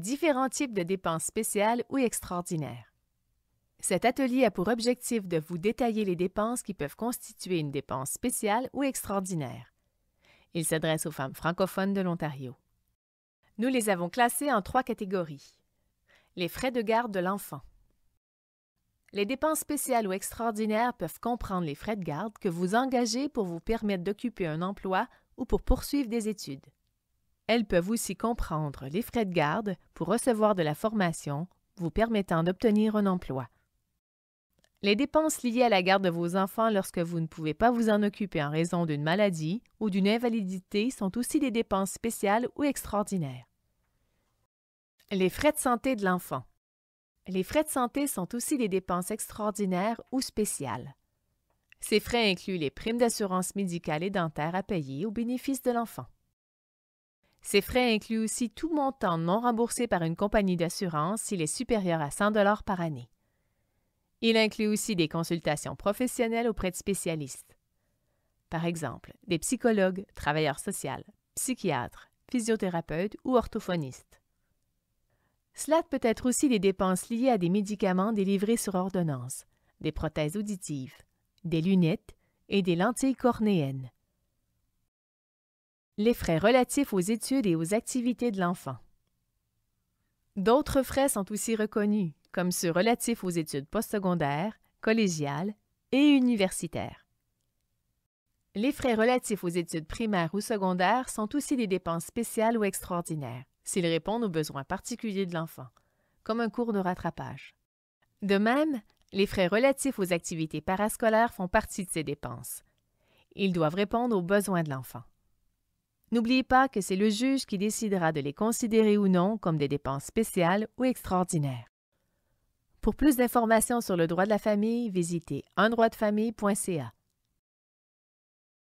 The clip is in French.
différents types de dépenses spéciales ou extraordinaires. Cet atelier a pour objectif de vous détailler les dépenses qui peuvent constituer une dépense spéciale ou extraordinaire. Il s'adresse aux femmes francophones de l'Ontario. Nous les avons classées en trois catégories. Les frais de garde de l'enfant. Les dépenses spéciales ou extraordinaires peuvent comprendre les frais de garde que vous engagez pour vous permettre d'occuper un emploi ou pour poursuivre des études. Elles peuvent aussi comprendre les frais de garde pour recevoir de la formation vous permettant d'obtenir un emploi. Les dépenses liées à la garde de vos enfants lorsque vous ne pouvez pas vous en occuper en raison d'une maladie ou d'une invalidité sont aussi des dépenses spéciales ou extraordinaires. Les frais de santé de l'enfant. Les frais de santé sont aussi des dépenses extraordinaires ou spéciales. Ces frais incluent les primes d'assurance médicale et dentaire à payer au bénéfice de l'enfant. Ces frais incluent aussi tout montant non remboursé par une compagnie d'assurance s'il est supérieur à 100 dollars par année. Il inclut aussi des consultations professionnelles auprès de spécialistes. Par exemple, des psychologues, travailleurs sociaux, psychiatres, physiothérapeutes ou orthophonistes. Cela peut être aussi des dépenses liées à des médicaments délivrés sur ordonnance, des prothèses auditives, des lunettes et des lentilles cornéennes. Les frais relatifs aux études et aux activités de l'enfant. D'autres frais sont aussi reconnus, comme ceux relatifs aux études postsecondaires, collégiales et universitaires. Les frais relatifs aux études primaires ou secondaires sont aussi des dépenses spéciales ou extraordinaires, s'ils répondent aux besoins particuliers de l'enfant, comme un cours de rattrapage. De même, les frais relatifs aux activités parascolaires font partie de ces dépenses. Ils doivent répondre aux besoins de l'enfant. N'oubliez pas que c'est le juge qui décidera de les considérer ou non comme des dépenses spéciales ou extraordinaires. Pour plus d'informations sur le droit de la famille, visitez undroitdefamille.ca.